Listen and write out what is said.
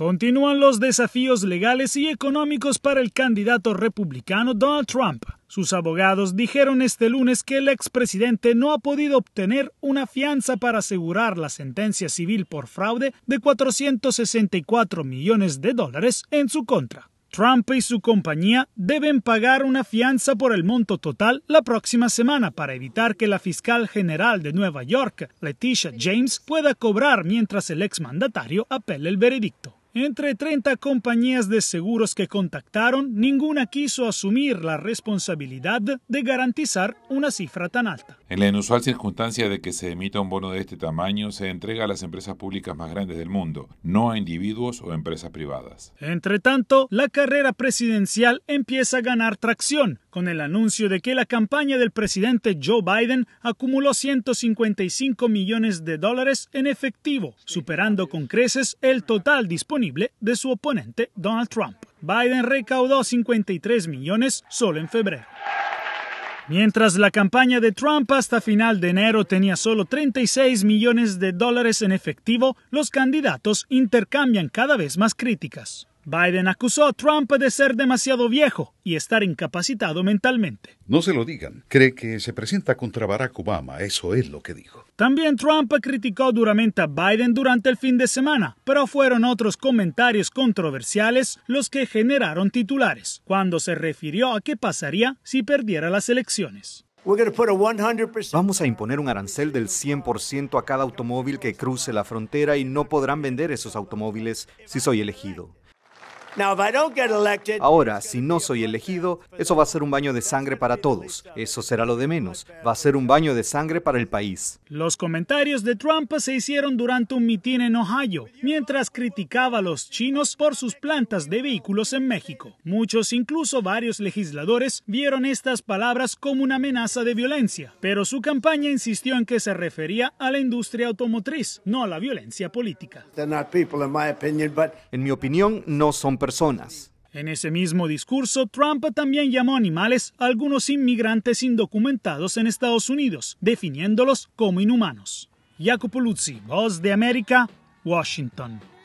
Continúan los desafíos legales y económicos para el candidato republicano Donald Trump. Sus abogados dijeron este lunes que el expresidente no ha podido obtener una fianza para asegurar la sentencia civil por fraude de 464 millones de dólares en su contra. Trump y su compañía deben pagar una fianza por el monto total la próxima semana para evitar que la fiscal general de Nueva York, Letitia James, pueda cobrar mientras el exmandatario apele el veredicto. Entre 30 compañías de seguros que contactaron, ninguna quiso asumir la responsabilidad de garantizar una cifra tan alta. En la inusual circunstancia de que se emita un bono de este tamaño, se entrega a las empresas públicas más grandes del mundo, no a individuos o empresas privadas. Entre tanto, la carrera presidencial empieza a ganar tracción con el anuncio de que la campaña del presidente Joe Biden acumuló 155 millones de dólares en efectivo, superando con creces el total disponible de su oponente Donald Trump. Biden recaudó 53 millones solo en febrero. Mientras la campaña de Trump hasta final de enero tenía solo 36 millones de dólares en efectivo, los candidatos intercambian cada vez más críticas. Biden acusó a Trump de ser demasiado viejo y estar incapacitado mentalmente. No se lo digan. Cree que se presenta contra Barack Obama. Eso es lo que dijo. También Trump criticó duramente a Biden durante el fin de semana, pero fueron otros comentarios controversiales los que generaron titulares, cuando se refirió a qué pasaría si perdiera las elecciones. Vamos a imponer un arancel del 100% a cada automóvil que cruce la frontera y no podrán vender esos automóviles si soy elegido. Ahora, si no soy elegido, eso va a ser un baño de sangre para todos. Eso será lo de menos. Va a ser un baño de sangre para el país. Los comentarios de Trump se hicieron durante un mitin en Ohio, mientras criticaba a los chinos por sus plantas de vehículos en México. Muchos, incluso varios legisladores, vieron estas palabras como una amenaza de violencia, pero su campaña insistió en que se refería a la industria automotriz, no a la violencia política. En mi opinión, no son personas. En ese mismo discurso, Trump también llamó animales a algunos inmigrantes indocumentados en Estados Unidos, definiéndolos como inhumanos. Jacopo Luzzi, Voz de América, Washington.